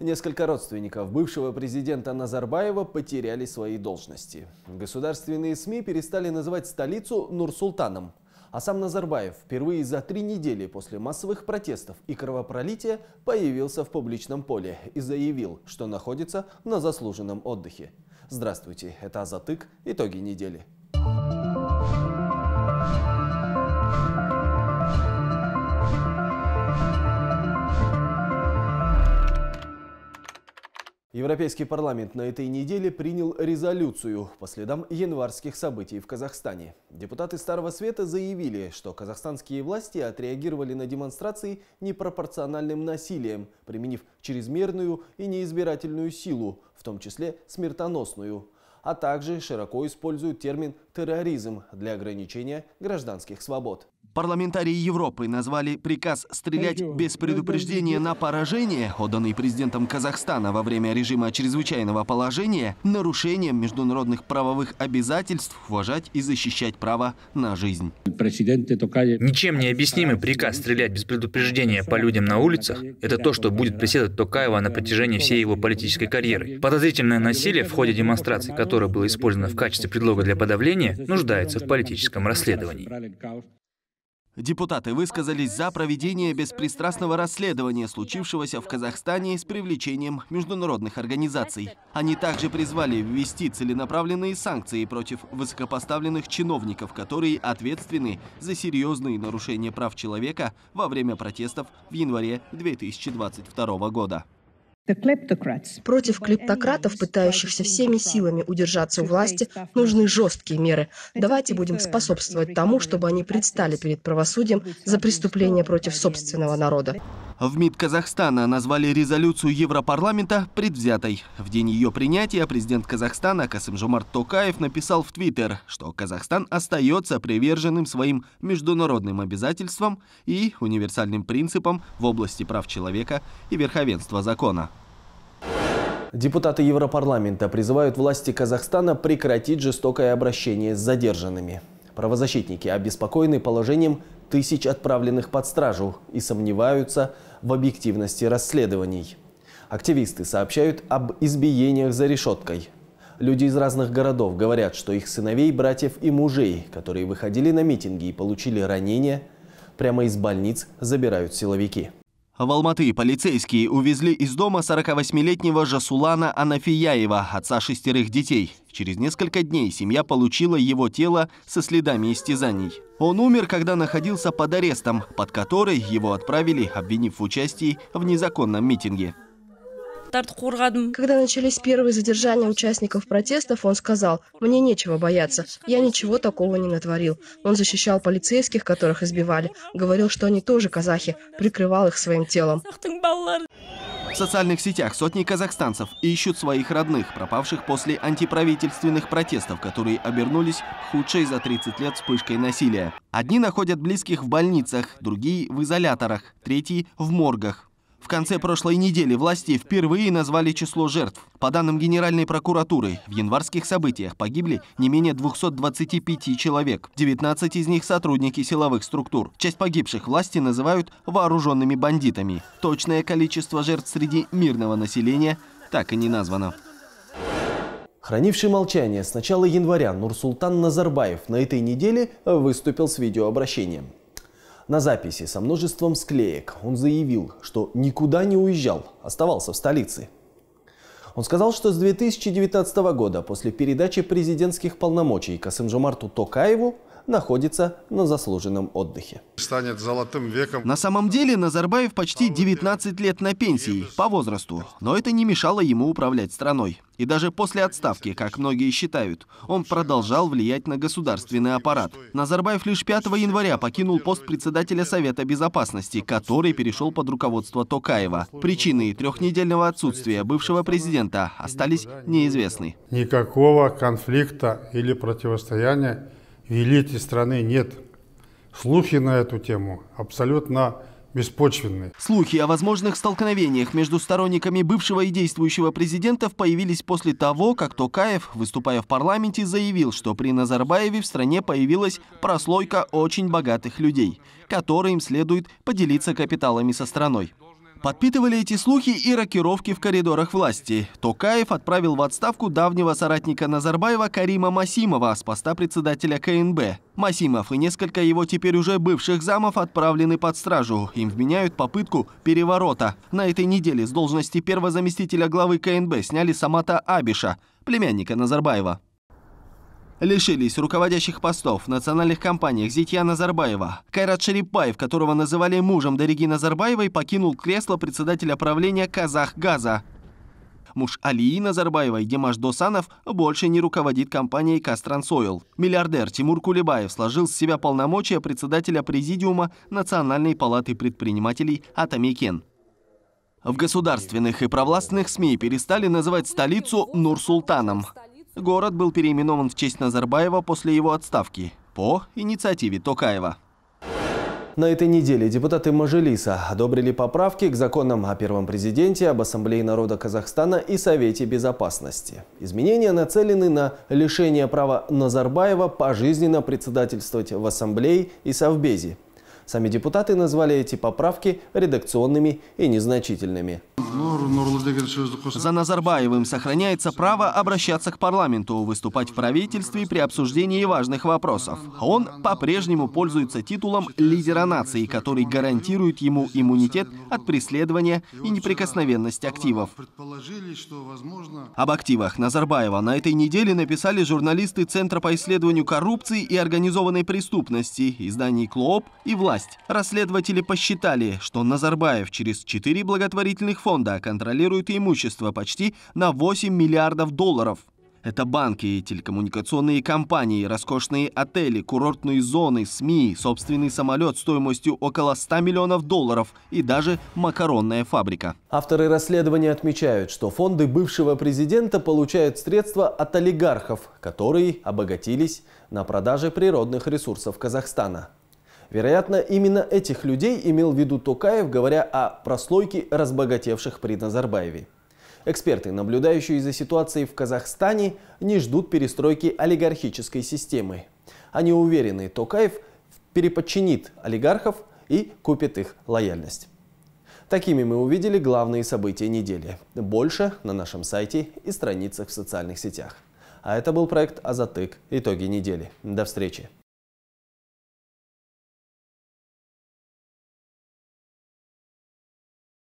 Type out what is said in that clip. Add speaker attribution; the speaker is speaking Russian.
Speaker 1: Несколько родственников бывшего президента Назарбаева потеряли свои должности. Государственные СМИ перестали называть столицу Нурсултаном. А сам Назарбаев впервые за три недели после массовых протестов и кровопролития появился в публичном поле и заявил, что находится на заслуженном отдыхе. Здравствуйте, это Азатык, итоги недели. Европейский парламент на этой неделе принял резолюцию по следам январских событий в Казахстане. Депутаты Старого Света заявили, что казахстанские власти отреагировали на демонстрации непропорциональным насилием, применив чрезмерную и неизбирательную силу, в том числе смертоносную, а также широко используют термин «терроризм» для ограничения гражданских свобод. Парламентарии Европы назвали приказ стрелять без предупреждения на поражение, отданный президентом Казахстана во время режима чрезвычайного положения, нарушением международных правовых обязательств уважать и защищать право на жизнь. Ничем не объяснимый приказ стрелять без предупреждения по людям на улицах – это то, что будет преследовать Токаева на протяжении всей его политической карьеры. Подозрительное насилие в ходе демонстрации, которое было использовано в качестве предлога для подавления, нуждается в политическом расследовании. Депутаты высказались за проведение беспристрастного расследования случившегося в Казахстане с привлечением международных организаций. Они также призвали ввести целенаправленные санкции против высокопоставленных чиновников, которые ответственны за серьезные нарушения прав человека во время протестов в январе 2022 года. Против клептократов, пытающихся всеми силами удержаться у власти, нужны жесткие меры. Давайте будем способствовать тому, чтобы они предстали перед правосудием за преступления против собственного народа. В МИД Казахстана назвали резолюцию Европарламента предвзятой. В день ее принятия президент Казахстана Касымжумарт Токаев написал в Твиттер, что Казахстан остается приверженным своим международным обязательствам и универсальным принципам в области прав человека и верховенства закона. Депутаты Европарламента призывают власти Казахстана прекратить жестокое обращение с задержанными. Правозащитники обеспокоены положением тысяч отправленных под стражу и сомневаются в объективности расследований. Активисты сообщают об избиениях за решеткой. Люди из разных городов говорят, что их сыновей, братьев и мужей, которые выходили на митинги и получили ранения, прямо из больниц забирают силовики. В Алматы полицейские увезли из дома 48-летнего Жасулана Анафияева, отца шестерых детей. Через несколько дней семья получила его тело со следами истязаний. Он умер, когда находился под арестом, под который его отправили, обвинив в участии в незаконном митинге. Когда начались первые задержания участников протестов, он сказал, «Мне нечего бояться. Я ничего такого не натворил». Он защищал полицейских, которых избивали. Говорил, что они тоже казахи. Прикрывал их своим телом. В социальных сетях сотни казахстанцев ищут своих родных, пропавших после антиправительственных протестов, которые обернулись худшей за 30 лет вспышкой насилия. Одни находят близких в больницах, другие – в изоляторах, третьи – в моргах. В конце прошлой недели власти впервые назвали число жертв. По данным Генеральной прокуратуры, в январских событиях погибли не менее 225 человек. 19 из них сотрудники силовых структур. Часть погибших власти называют вооруженными бандитами. Точное количество жертв среди мирного населения так и не названо. Хранивший молчание с начала января Нурсултан Назарбаев на этой неделе выступил с видеообращением. На записи со множеством склеек он заявил, что никуда не уезжал, оставался в столице. Он сказал, что с 2019 года, после передачи президентских полномочий Касымжумарту Токаеву, находится на заслуженном отдыхе. Станет золотым веком. На самом деле Назарбаев почти 19 лет на пенсии по возрасту, но это не мешало ему управлять страной. И даже после отставки, как многие считают, он продолжал влиять на государственный аппарат. Назарбаев лишь 5 января покинул пост председателя Совета Безопасности, который перешел под руководство Токаева. Причины трехнедельного отсутствия бывшего президента остались неизвестны. Никакого конфликта или противостояния великой страны нет. Слухи на эту тему абсолютно беспочвенные. Слухи о возможных столкновениях между сторонниками бывшего и действующего президентов появились после того, как Токаев, выступая в парламенте, заявил, что при Назарбаеве в стране появилась прослойка очень богатых людей, которым следует поделиться капиталами со страной. Подпитывали эти слухи и рокировки в коридорах власти. Токаев отправил в отставку давнего соратника Назарбаева Карима Масимова с поста председателя КНБ. Масимов и несколько его теперь уже бывших замов отправлены под стражу. Им вменяют попытку переворота. На этой неделе с должности первого заместителя главы КНБ сняли Самата Абиша, племянника Назарбаева лишились руководящих постов в национальных компаниях Зитья Назарбаева. Кайрат Шерипаев, которого называли мужем Дариги Назарбаевой, покинул кресло председателя правления «Казахгаза». Муж Алии Назарбаевой, Димаш Досанов, больше не руководит компанией «Кастрансойл». Миллиардер Тимур Кулебаев сложил с себя полномочия председателя Президиума Национальной палаты предпринимателей «Атамикен». В государственных и провластных СМИ перестали называть столицу Нур-Султаном. Город был переименован в честь Назарбаева после его отставки по инициативе Токаева. На этой неделе депутаты Мажилиса одобрили поправки к законам о первом президенте, об Ассамблее народа Казахстана и Совете безопасности. Изменения нацелены на лишение права Назарбаева пожизненно председательствовать в Ассамблее и Совбезе Сами депутаты назвали эти поправки редакционными и незначительными. За Назарбаевым сохраняется право обращаться к парламенту, выступать в правительстве при обсуждении важных вопросов. Он по-прежнему пользуется титулом лидера нации, который гарантирует ему иммунитет от преследования и неприкосновенность активов. Об активах Назарбаева на этой неделе написали журналисты Центра по исследованию коррупции и организованной преступности, изданий КЛООП и власти власть. Расследователи посчитали, что Назарбаев через четыре благотворительных фонда контролирует имущество почти на 8 миллиардов долларов. Это банки, телекоммуникационные компании, роскошные отели, курортные зоны, СМИ, собственный самолет стоимостью около 100 миллионов долларов и даже макаронная фабрика. Авторы расследования отмечают, что фонды бывшего президента получают средства от олигархов, которые обогатились на продаже природных ресурсов Казахстана. Вероятно, именно этих людей имел в виду Токаев, говоря о прослойке разбогатевших при Назарбаеве. Эксперты, наблюдающие за ситуацией в Казахстане, не ждут перестройки олигархической системы. Они уверены, Токаев переподчинит олигархов и купит их лояльность. Такими мы увидели главные события недели. Больше на нашем сайте и страницах в социальных сетях. А это был проект «Азатык. Итоги недели». До встречи!